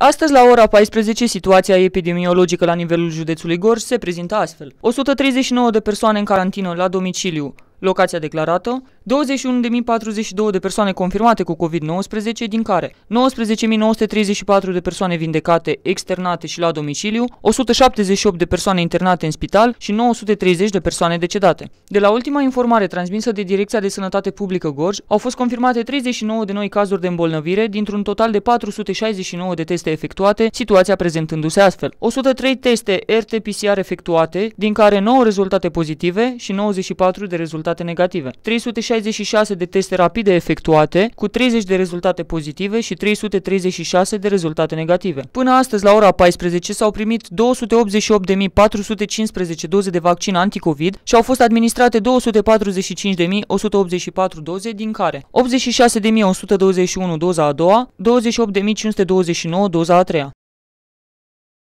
Astăzi, la ora 14, situația epidemiologică la nivelul județului Gorj se prezintă astfel. 139 de persoane în carantină la domiciliu, locația declarată, 21.042 de persoane confirmate cu COVID-19, din care 19.934 de persoane vindecate externate și la domiciliu, 178 de persoane internate în spital și 930 de persoane decedate. De la ultima informare transmisă de Direcția de Sănătate Publică Gorj, au fost confirmate 39 de noi cazuri de îmbolnăvire, dintr-un total de 469 de teste efectuate, situația prezentându-se astfel. 103 teste RT-PCR efectuate, din care 9 rezultate pozitive și 94 de rezultate rezultate negative, 366 de teste rapide efectuate cu 30 de rezultate pozitive și 336 de rezultate negative. Până astăzi, la ora 14, s-au primit 288.415 doze de vaccin anticovid și au fost administrate 245.184 doze, din care 86.121 doza a doua, 28.529 doza a treia.